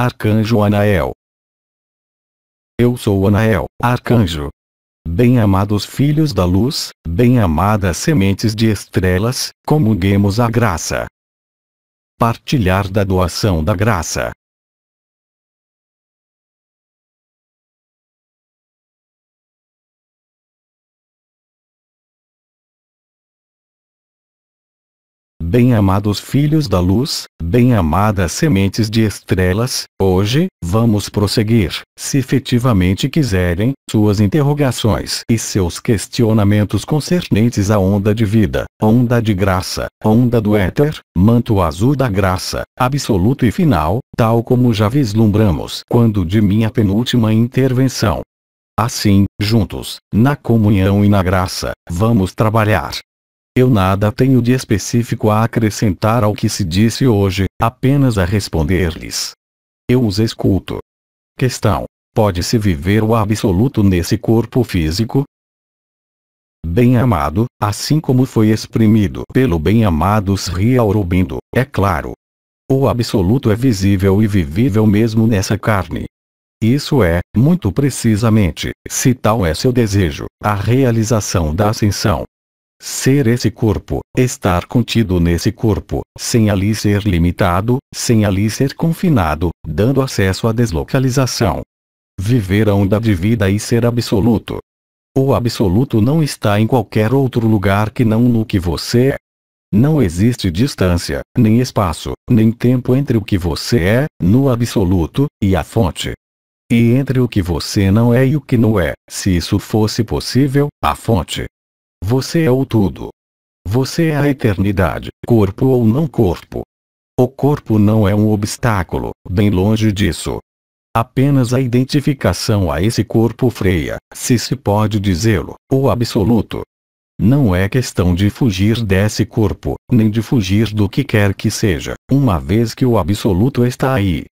Arcanjo Anael. Eu sou Anael, Arcanjo. Bem-amados filhos da luz, bem-amadas sementes de estrelas, comunguemos a graça. Partilhar da doação da graça. Bem-amados filhos da luz, bem-amadas sementes de estrelas, hoje, vamos prosseguir, se efetivamente quiserem, suas interrogações e seus questionamentos concernentes à onda de vida, onda de graça, onda do éter, manto azul da graça, absoluto e final, tal como já vislumbramos quando de minha penúltima intervenção. Assim, juntos, na comunhão e na graça, vamos trabalhar eu nada tenho de específico a acrescentar ao que se disse hoje, apenas a responder-lhes. Eu os escuto. Questão: pode-se viver o absoluto nesse corpo físico? Bem-amado, assim como foi exprimido pelo bem-amado Sri Aurobindo, é claro. O absoluto é visível e vivível mesmo nessa carne. Isso é, muito precisamente, se tal é seu desejo, a realização da ascensão, Ser esse corpo, estar contido nesse corpo, sem ali ser limitado, sem ali ser confinado, dando acesso à deslocalização. Viver a onda de vida e ser absoluto. O absoluto não está em qualquer outro lugar que não no que você é. Não existe distância, nem espaço, nem tempo entre o que você é, no absoluto, e a fonte. E entre o que você não é e o que não é, se isso fosse possível, a fonte. Você é o tudo. Você é a eternidade, corpo ou não corpo. O corpo não é um obstáculo, bem longe disso. Apenas a identificação a esse corpo freia, se se pode dizê-lo, o absoluto. Não é questão de fugir desse corpo, nem de fugir do que quer que seja, uma vez que o absoluto está aí.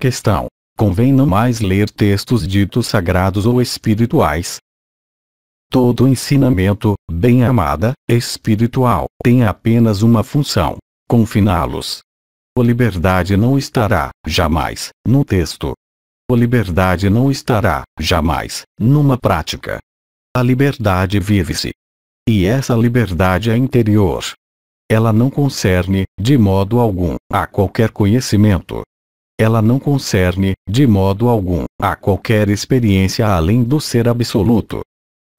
Questão: Convém não mais ler textos ditos sagrados ou espirituais, Todo ensinamento, bem amada, espiritual, tem apenas uma função: confiná-los. A liberdade não estará, jamais, num texto. A liberdade não estará, jamais, numa prática. A liberdade vive-se. E essa liberdade é interior. Ela não concerne, de modo algum, a qualquer conhecimento. Ela não concerne, de modo algum, a qualquer experiência além do ser absoluto.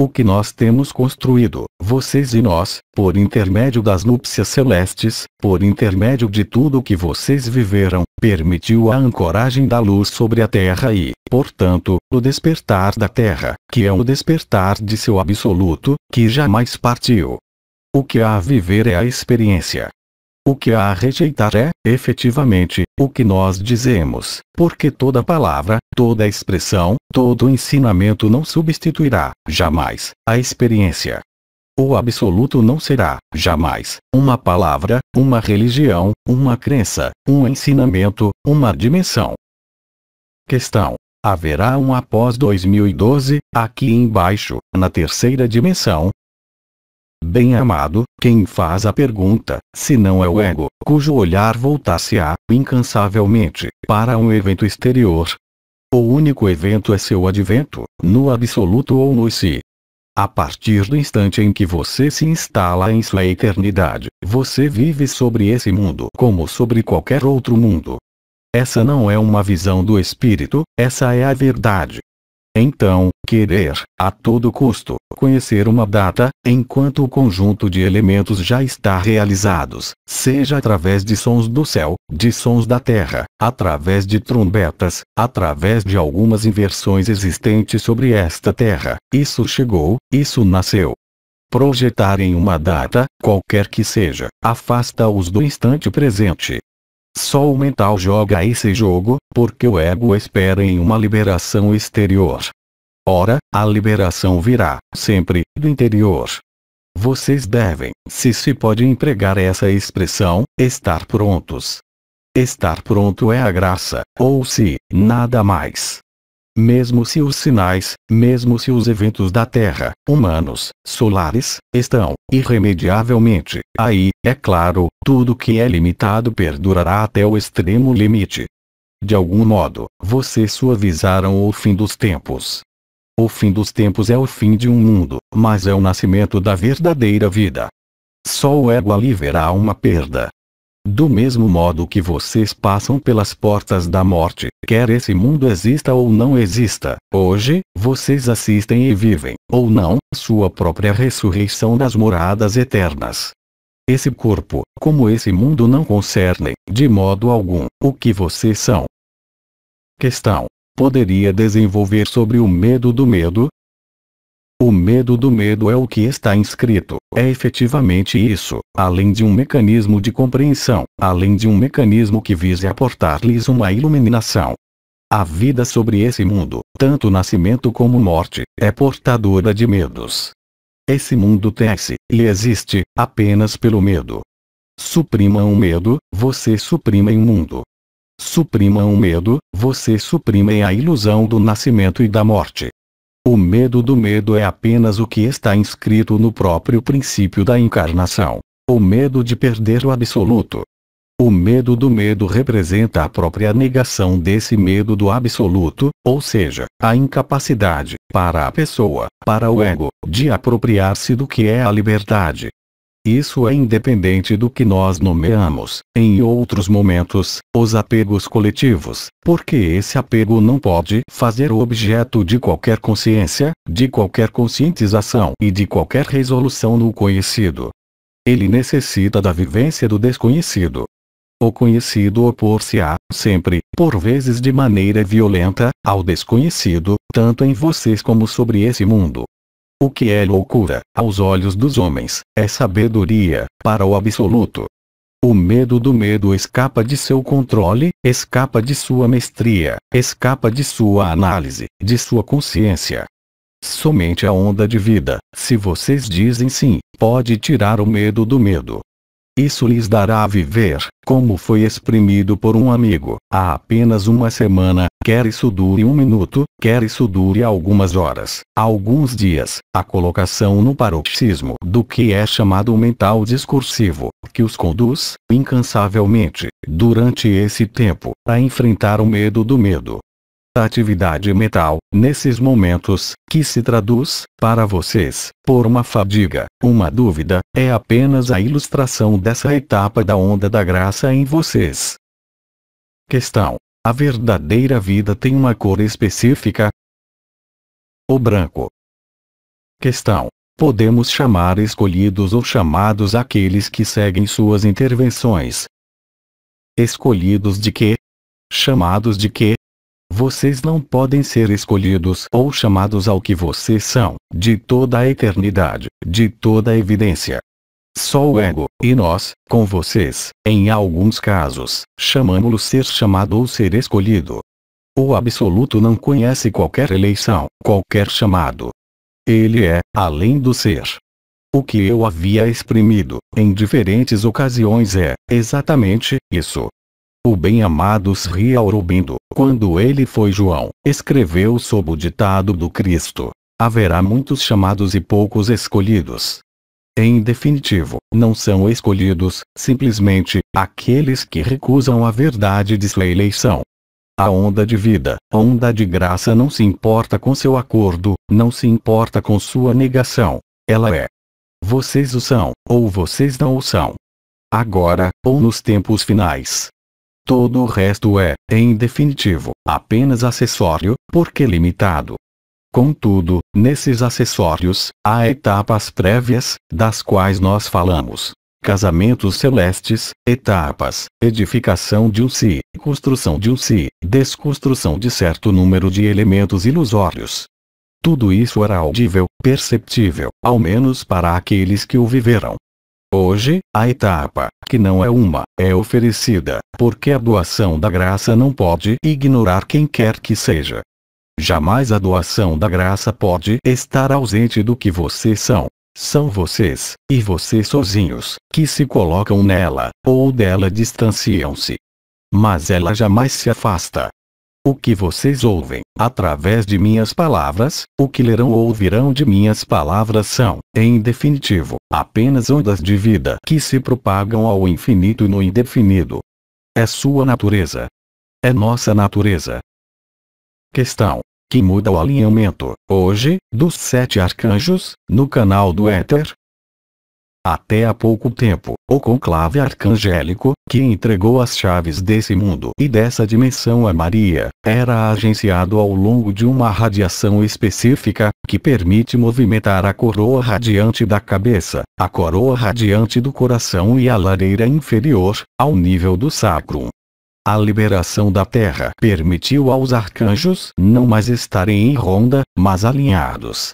O que nós temos construído, vocês e nós, por intermédio das núpcias celestes, por intermédio de tudo o que vocês viveram, permitiu a ancoragem da luz sobre a Terra e, portanto, o despertar da Terra, que é o despertar de seu absoluto, que jamais partiu. O que há a viver é a experiência, o que há a rejeitar é, efetivamente, o que nós dizemos, porque toda palavra, toda expressão, todo ensinamento não substituirá, jamais, a experiência. O absoluto não será, jamais, uma palavra, uma religião, uma crença, um ensinamento, uma dimensão. Questão. Haverá um após 2012, aqui embaixo, na terceira dimensão, Bem amado, quem faz a pergunta, se não é o ego, cujo olhar voltasse-á, incansavelmente, para um evento exterior. O único evento é seu advento, no absoluto ou no si. A partir do instante em que você se instala em sua eternidade, você vive sobre esse mundo como sobre qualquer outro mundo. Essa não é uma visão do espírito, essa é a verdade. Então, querer, a todo custo, conhecer uma data, enquanto o conjunto de elementos já está realizados, seja através de sons do céu, de sons da terra, através de trombetas, através de algumas inversões existentes sobre esta terra, isso chegou, isso nasceu. Projetar em uma data, qualquer que seja, afasta-os do instante presente, só o mental joga esse jogo, porque o ego espera em uma liberação exterior. Ora, a liberação virá, sempre, do interior. Vocês devem, se se pode empregar essa expressão, estar prontos. Estar pronto é a graça, ou se, nada mais mesmo se os sinais, mesmo se os eventos da Terra, humanos, solares, estão, irremediavelmente, aí, é claro, tudo que é limitado perdurará até o extremo limite. De algum modo, vocês suavizaram o fim dos tempos. O fim dos tempos é o fim de um mundo, mas é o nascimento da verdadeira vida. Só o ego ali verá uma perda, do mesmo modo que vocês passam pelas portas da morte, quer esse mundo exista ou não exista, hoje, vocês assistem e vivem, ou não, sua própria ressurreição nas moradas eternas. Esse corpo, como esse mundo não concernem, de modo algum, o que vocês são. Questão. Poderia desenvolver sobre o medo do medo? O medo do medo é o que está inscrito, é efetivamente isso, além de um mecanismo de compreensão, além de um mecanismo que vise aportar-lhes uma iluminação. A vida sobre esse mundo, tanto nascimento como morte, é portadora de medos. Esse mundo tece, e existe, apenas pelo medo. Suprimam o medo, você suprimem o mundo. Suprimam o medo, você suprimem a ilusão do nascimento e da morte. O medo do medo é apenas o que está inscrito no próprio princípio da encarnação. O medo de perder o absoluto. O medo do medo representa a própria negação desse medo do absoluto, ou seja, a incapacidade, para a pessoa, para o ego, de apropriar-se do que é a liberdade, isso é independente do que nós nomeamos, em outros momentos, os apegos coletivos, porque esse apego não pode fazer objeto de qualquer consciência, de qualquer conscientização e de qualquer resolução no conhecido. Ele necessita da vivência do desconhecido. O conhecido opor-se-á, sempre, por vezes de maneira violenta, ao desconhecido, tanto em vocês como sobre esse mundo. O que é loucura, aos olhos dos homens, é sabedoria, para o absoluto. O medo do medo escapa de seu controle, escapa de sua mestria, escapa de sua análise, de sua consciência. Somente a onda de vida, se vocês dizem sim, pode tirar o medo do medo. Isso lhes dará a viver, como foi exprimido por um amigo, há apenas uma semana, Quer isso dure um minuto, quer isso dure algumas horas, alguns dias. A colocação no paroxismo do que é chamado mental discursivo, que os conduz, incansavelmente, durante esse tempo, a enfrentar o medo do medo. A atividade mental, nesses momentos, que se traduz, para vocês, por uma fadiga, uma dúvida, é apenas a ilustração dessa etapa da onda da graça em vocês. Questão a verdadeira vida tem uma cor específica? O branco. Questão. Podemos chamar escolhidos ou chamados aqueles que seguem suas intervenções. Escolhidos de quê? Chamados de quê? Vocês não podem ser escolhidos ou chamados ao que vocês são, de toda a eternidade, de toda a evidência. Só o ego, e nós, com vocês, em alguns casos, chamamos-lo ser chamado ou ser escolhido. O absoluto não conhece qualquer eleição, qualquer chamado. Ele é, além do ser. O que eu havia exprimido, em diferentes ocasiões é, exatamente, isso. O bem-amado Sri Aurobindo, quando ele foi João, escreveu sob o ditado do Cristo. Haverá muitos chamados e poucos escolhidos. Em definitivo, não são escolhidos, simplesmente, aqueles que recusam a verdade de sua eleição. A onda de vida, onda de graça não se importa com seu acordo, não se importa com sua negação. Ela é. Vocês o são, ou vocês não o são. Agora, ou nos tempos finais. Todo o resto é, em definitivo, apenas acessório, porque limitado. Contudo, nesses acessórios, há etapas prévias, das quais nós falamos. Casamentos celestes, etapas, edificação de um si, construção de um si, desconstrução de certo número de elementos ilusórios. Tudo isso era audível, perceptível, ao menos para aqueles que o viveram. Hoje, a etapa, que não é uma, é oferecida, porque a doação da graça não pode ignorar quem quer que seja. Jamais a doação da graça pode estar ausente do que vocês são. São vocês, e vocês sozinhos, que se colocam nela, ou dela distanciam-se. Mas ela jamais se afasta. O que vocês ouvem, através de minhas palavras, o que lerão ou ouvirão de minhas palavras são, em definitivo, apenas ondas de vida que se propagam ao infinito e no indefinido. É sua natureza. É nossa natureza. Questão que muda o alinhamento, hoje, dos sete arcanjos, no canal do Éter. Até há pouco tempo, o conclave arcangélico, que entregou as chaves desse mundo e dessa dimensão a Maria, era agenciado ao longo de uma radiação específica, que permite movimentar a coroa radiante da cabeça, a coroa radiante do coração e a lareira inferior, ao nível do sacrum. A liberação da terra permitiu aos arcanjos não mais estarem em ronda, mas alinhados.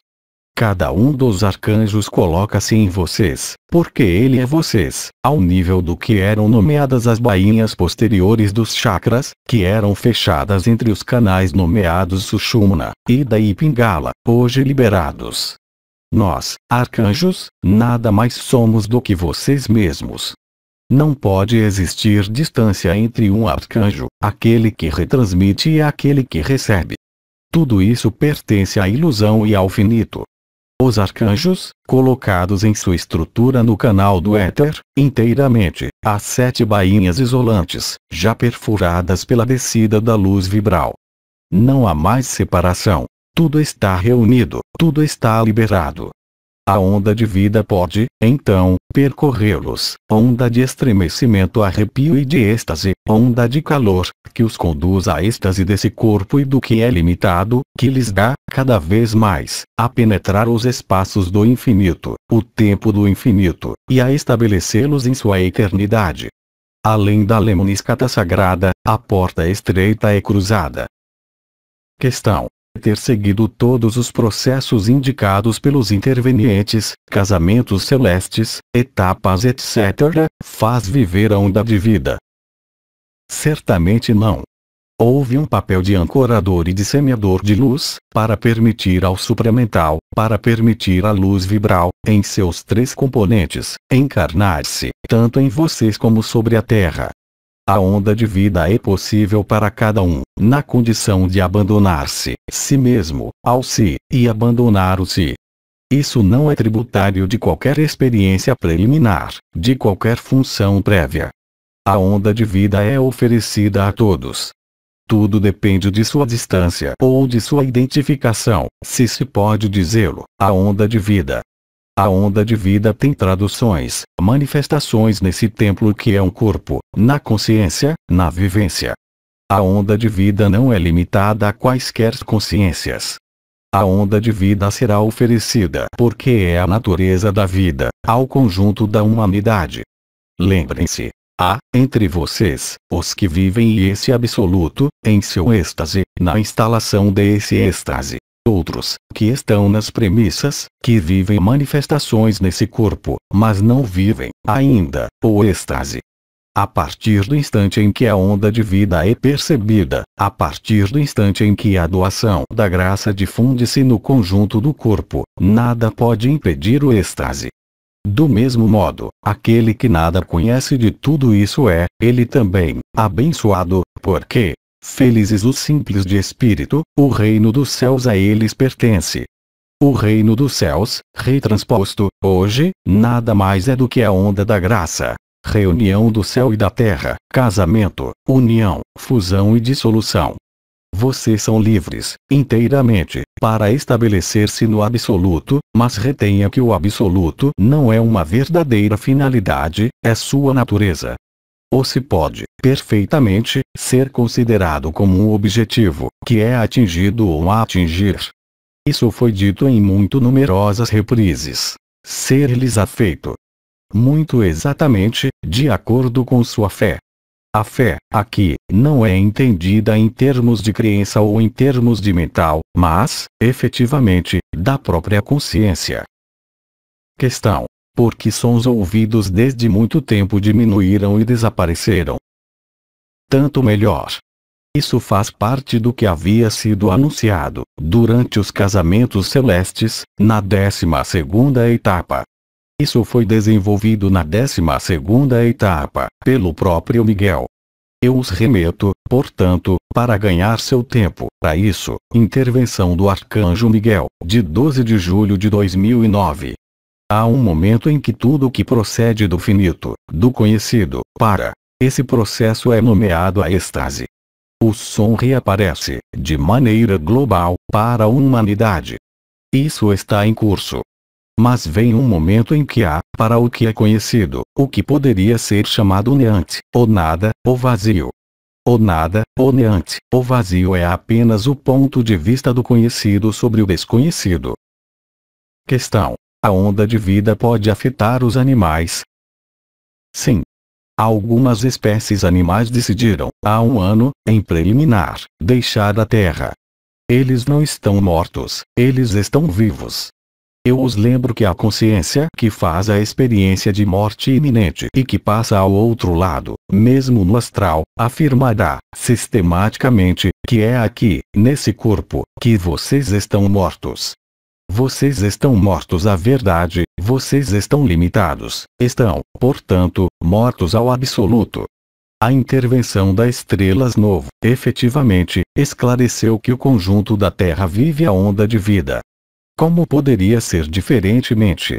Cada um dos arcanjos coloca-se em vocês, porque ele é vocês, ao nível do que eram nomeadas as bainhas posteriores dos chakras, que eram fechadas entre os canais nomeados Sushumna, Ida e Pingala, hoje liberados. Nós, arcanjos, nada mais somos do que vocês mesmos, não pode existir distância entre um arcanjo, aquele que retransmite e aquele que recebe. Tudo isso pertence à ilusão e ao finito. Os arcanjos, colocados em sua estrutura no canal do éter, inteiramente, há sete bainhas isolantes, já perfuradas pela descida da luz vibral. Não há mais separação. Tudo está reunido, tudo está liberado, a onda de vida pode, então, percorrê-los, onda de estremecimento, arrepio e de êxtase, onda de calor, que os conduz à êxtase desse corpo e do que é limitado, que lhes dá, cada vez mais, a penetrar os espaços do infinito, o tempo do infinito, e a estabelecê-los em sua eternidade. Além da lemniscata sagrada, a porta estreita é cruzada. Questão ter seguido todos os processos indicados pelos intervenientes, casamentos celestes, etapas etc., faz viver a onda de vida? Certamente não. Houve um papel de ancorador e de semeador de luz, para permitir ao supramental, para permitir a luz vibral, em seus três componentes, encarnar-se, tanto em vocês como sobre a Terra, a onda de vida é possível para cada um, na condição de abandonar-se, si mesmo, ao si, e abandonar o si. Isso não é tributário de qualquer experiência preliminar, de qualquer função prévia. A onda de vida é oferecida a todos. Tudo depende de sua distância ou de sua identificação, se se pode dizê-lo. A onda de vida, a onda de vida tem traduções, manifestações nesse templo que é um corpo, na consciência, na vivência. A onda de vida não é limitada a quaisquer consciências. A onda de vida será oferecida porque é a natureza da vida, ao conjunto da humanidade. Lembrem-se, Há, entre vocês, os que vivem esse absoluto, em seu êxtase, na instalação desse êxtase, outros, que estão nas premissas, que vivem manifestações nesse corpo, mas não vivem, ainda, o êxtase. A partir do instante em que a onda de vida é percebida, a partir do instante em que a doação da graça difunde-se no conjunto do corpo, nada pode impedir o êxtase. Do mesmo modo, aquele que nada conhece de tudo isso é, ele também, abençoado, porque, Felizes os simples de espírito, o reino dos céus a eles pertence. O reino dos céus, retransposto, hoje, nada mais é do que a onda da graça. Reunião do céu e da terra, casamento, união, fusão e dissolução. Vocês são livres, inteiramente, para estabelecer-se no absoluto, mas retenha que o absoluto não é uma verdadeira finalidade, é sua natureza ou se pode, perfeitamente, ser considerado como um objetivo, que é atingido ou a atingir. Isso foi dito em muito numerosas reprises. Ser-lhes afeito. Muito exatamente, de acordo com sua fé. A fé, aqui, não é entendida em termos de crença ou em termos de mental, mas, efetivamente, da própria consciência. Questão porque sons ouvidos desde muito tempo diminuíram e desapareceram. Tanto melhor. Isso faz parte do que havia sido anunciado, durante os casamentos celestes, na 12 etapa. Isso foi desenvolvido na 12 etapa, pelo próprio Miguel. Eu os remeto, portanto, para ganhar seu tempo, Para isso, intervenção do Arcanjo Miguel, de 12 de julho de 2009, Há um momento em que tudo o que procede do finito, do conhecido, para. Esse processo é nomeado a êxtase. O som reaparece, de maneira global, para a humanidade. Isso está em curso. Mas vem um momento em que há, para o que é conhecido, o que poderia ser chamado neante, ou nada, ou vazio. O nada, o neante, o vazio é apenas o ponto de vista do conhecido sobre o desconhecido. Questão a onda de vida pode afetar os animais. Sim. Algumas espécies animais decidiram, há um ano, em preliminar, deixar a Terra. Eles não estão mortos, eles estão vivos. Eu os lembro que a consciência que faz a experiência de morte iminente e que passa ao outro lado, mesmo no astral, afirmará, sistematicamente, que é aqui, nesse corpo, que vocês estão mortos. Vocês estão mortos à verdade, vocês estão limitados, estão, portanto, mortos ao absoluto. A intervenção da Estrelas Novo, efetivamente, esclareceu que o conjunto da Terra vive a onda de vida. Como poderia ser diferentemente?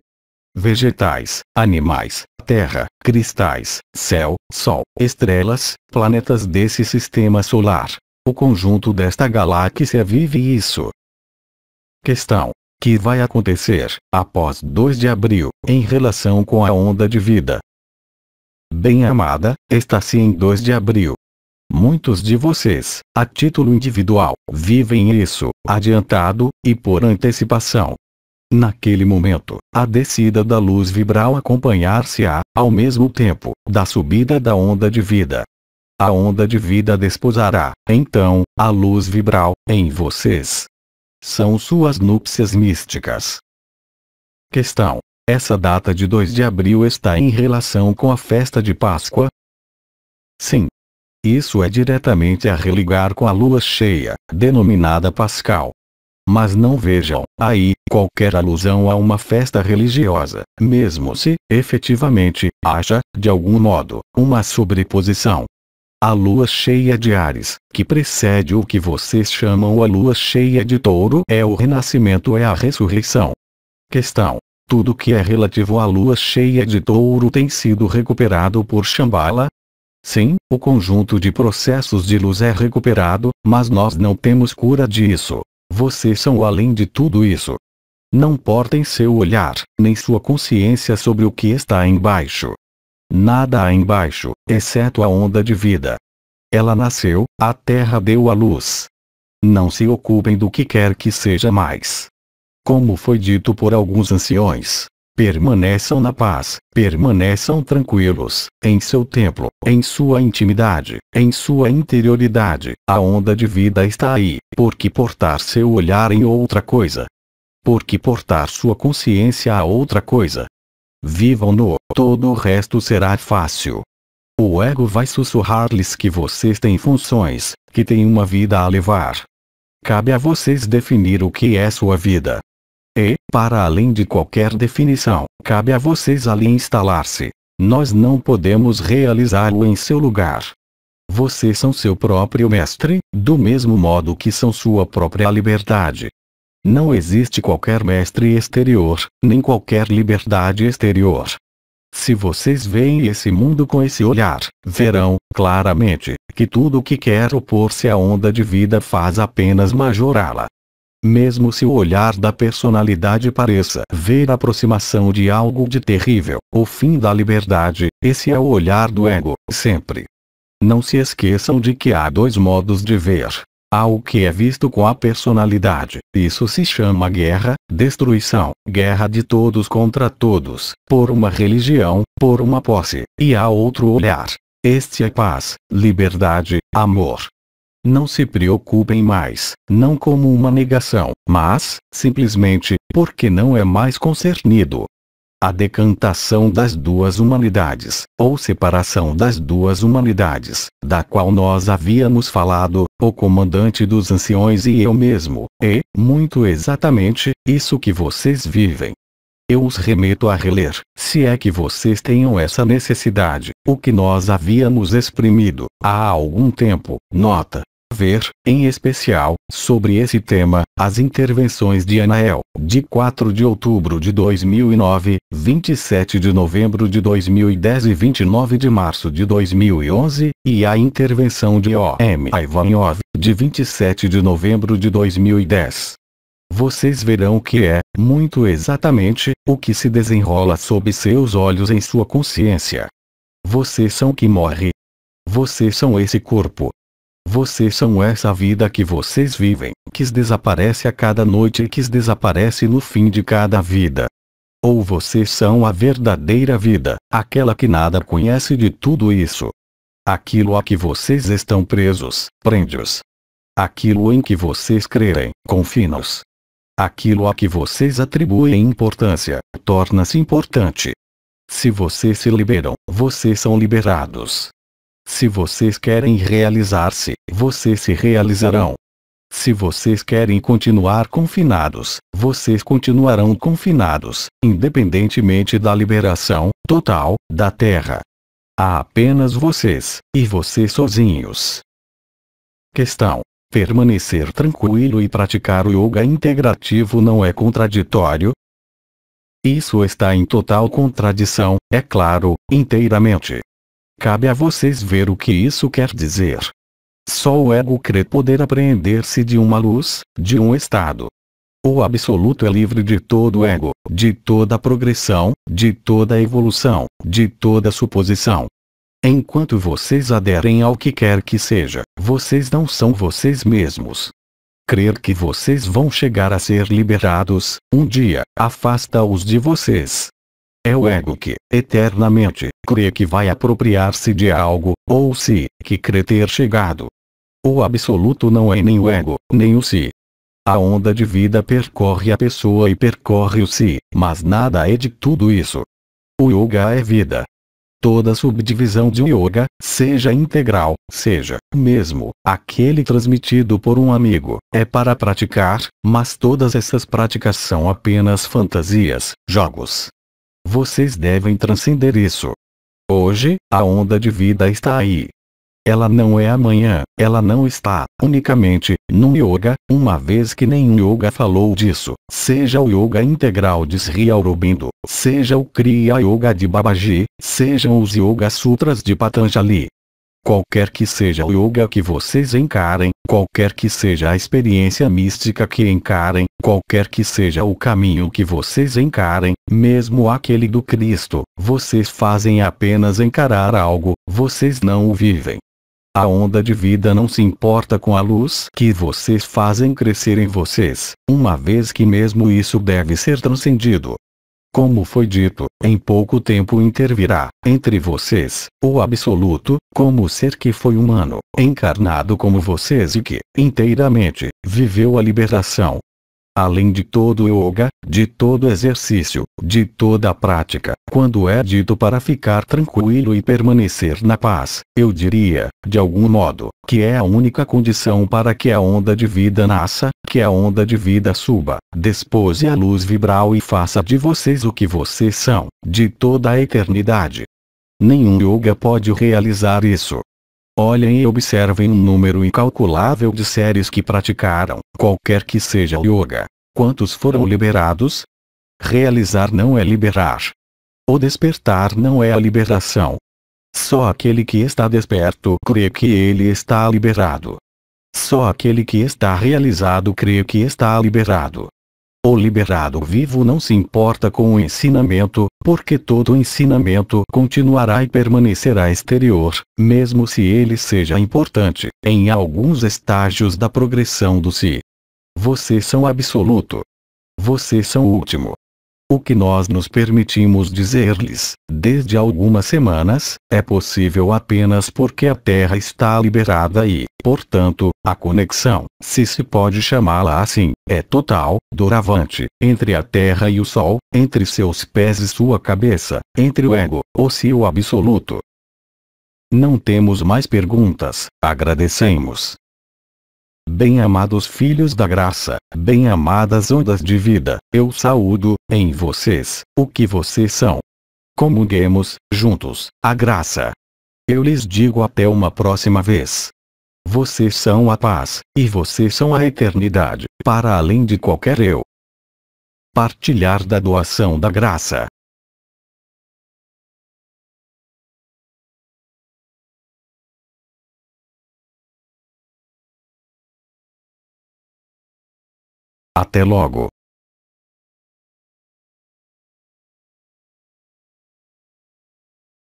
Vegetais, animais, terra, cristais, céu, sol, estrelas, planetas desse sistema solar. O conjunto desta galáxia vive isso. Questão: que vai acontecer, após 2 de abril, em relação com a onda de vida. Bem amada, está-se em 2 de abril. Muitos de vocês, a título individual, vivem isso, adiantado, e por antecipação. Naquele momento, a descida da luz vibral acompanhar-se-á, ao mesmo tempo, da subida da onda de vida. A onda de vida desposará, então, a luz vibral, em vocês, são suas núpcias místicas. Questão. Essa data de 2 de abril está em relação com a festa de Páscoa? Sim. Isso é diretamente a religar com a lua cheia, denominada Pascal. Mas não vejam aí qualquer alusão a uma festa religiosa, mesmo se, efetivamente, haja, de algum modo, uma sobreposição a lua cheia de Ares, que precede o que vocês chamam a lua cheia de touro é o renascimento é a ressurreição. Questão. Tudo que é relativo à lua cheia de touro tem sido recuperado por Shambhala? Sim, o conjunto de processos de luz é recuperado, mas nós não temos cura disso. Vocês são além de tudo isso. Não portem seu olhar, nem sua consciência sobre o que está embaixo. Nada há embaixo, exceto a onda de vida. Ela nasceu, a terra deu a luz. Não se ocupem do que quer que seja mais. Como foi dito por alguns anciões, permaneçam na paz, permaneçam tranquilos, em seu templo, em sua intimidade, em sua interioridade, a onda de vida está aí, por que portar seu olhar em outra coisa, Por que portar sua consciência a outra coisa, Vivam-no, todo o resto será fácil. O ego vai sussurrar-lhes que vocês têm funções, que têm uma vida a levar. Cabe a vocês definir o que é sua vida. E, para além de qualquer definição, cabe a vocês ali instalar-se. Nós não podemos realizá-lo em seu lugar. Vocês são seu próprio mestre, do mesmo modo que são sua própria liberdade. Não existe qualquer mestre exterior, nem qualquer liberdade exterior. Se vocês veem esse mundo com esse olhar, verão, claramente, que tudo o que quer opor-se à onda de vida faz apenas majorá-la. Mesmo se o olhar da personalidade pareça ver a aproximação de algo de terrível, o fim da liberdade, esse é o olhar do ego, sempre. Não se esqueçam de que há dois modos de ver, o que é visto com a personalidade. Isso se chama guerra, destruição, guerra de todos contra todos, por uma religião, por uma posse, e há outro olhar. Este é paz, liberdade, amor. Não se preocupem mais, não como uma negação, mas, simplesmente, porque não é mais concernido a decantação das duas humanidades, ou separação das duas humanidades, da qual nós havíamos falado, o comandante dos anciões e eu mesmo, é, muito exatamente, isso que vocês vivem. Eu os remeto a reler, se é que vocês tenham essa necessidade, o que nós havíamos exprimido, há algum tempo, nota, ver, em especial, sobre esse tema, as intervenções de Anael, de 4 de outubro de 2009, 27 de novembro de 2010 e 29 de março de 2011, e a intervenção de O.M. Ivanov, de 27 de novembro de 2010. Vocês verão que é, muito exatamente, o que se desenrola sob seus olhos em sua consciência. Vocês são que morre. Vocês são esse corpo. Vocês são essa vida que vocês vivem, que desaparece a cada noite e que desaparece no fim de cada vida. Ou vocês são a verdadeira vida, aquela que nada conhece de tudo isso. Aquilo a que vocês estão presos, prende-os. Aquilo em que vocês crerem, confina-os. Aquilo a que vocês atribuem importância, torna-se importante. Se vocês se liberam, vocês são liberados. Se vocês querem realizar-se, vocês se realizarão. Se vocês querem continuar confinados, vocês continuarão confinados, independentemente da liberação total da Terra. Há apenas vocês, e vocês sozinhos. Questão: Permanecer tranquilo e praticar o yoga integrativo não é contraditório? Isso está em total contradição, é claro, inteiramente. Cabe a vocês ver o que isso quer dizer. Só o ego crê poder apreender-se de uma luz, de um estado. O absoluto é livre de todo ego, de toda progressão, de toda evolução, de toda suposição. Enquanto vocês aderem ao que quer que seja, vocês não são vocês mesmos. Crer que vocês vão chegar a ser liberados, um dia, afasta-os de vocês é o ego que, eternamente, crê que vai apropriar-se de algo, ou se, que crê ter chegado. O absoluto não é nem o ego, nem o si. A onda de vida percorre a pessoa e percorre o si, mas nada é de tudo isso. O yoga é vida. Toda subdivisão de yoga, seja integral, seja, mesmo, aquele transmitido por um amigo, é para praticar, mas todas essas práticas são apenas fantasias, jogos, vocês devem transcender isso. Hoje, a onda de vida está aí. Ela não é amanhã, ela não está, unicamente, num yoga, uma vez que nenhum yoga falou disso, seja o yoga integral de Sri Aurobindo, seja o Kriya Yoga de Babaji, sejam os Yoga Sutras de Patanjali, Qualquer que seja o yoga que vocês encarem, qualquer que seja a experiência mística que encarem, qualquer que seja o caminho que vocês encarem, mesmo aquele do Cristo, vocês fazem apenas encarar algo, vocês não o vivem. A onda de vida não se importa com a luz que vocês fazem crescer em vocês, uma vez que mesmo isso deve ser transcendido. Como foi dito, em pouco tempo intervirá, entre vocês, o Absoluto, como ser que foi humano, encarnado como vocês e que, inteiramente, viveu a liberação, além de todo yoga, de todo exercício, de toda prática. Quando é dito para ficar tranquilo e permanecer na paz, eu diria, de algum modo, que é a única condição para que a onda de vida nasça, que a onda de vida suba, despoje a luz vibral e faça de vocês o que vocês são, de toda a eternidade. Nenhum yoga pode realizar isso, Olhem e observem um número incalculável de séries que praticaram, qualquer que seja o yoga. Quantos foram liberados? Realizar não é liberar. O despertar não é a liberação. Só aquele que está desperto crê que ele está liberado. Só aquele que está realizado crê que está liberado. O liberado vivo não se importa com o ensinamento, porque todo ensinamento continuará e permanecerá exterior, mesmo se ele seja importante, em alguns estágios da progressão do si. Vocês são absoluto. Vocês são último. O que nós nos permitimos dizer-lhes, desde algumas semanas, é possível apenas porque a Terra está liberada e, portanto, a conexão, se se pode chamá-la assim, é total, doravante, entre a Terra e o Sol, entre seus pés e sua cabeça, entre o ego, ou se o absoluto. Não temos mais perguntas, agradecemos. Bem-amados filhos da graça, bem-amadas ondas de vida, eu saúdo, em vocês, o que vocês são. Comunguemos, juntos, a graça. Eu lhes digo até uma próxima vez. Vocês são a paz, e vocês são a eternidade, para além de qualquer eu. Partilhar da doação da graça. Até logo!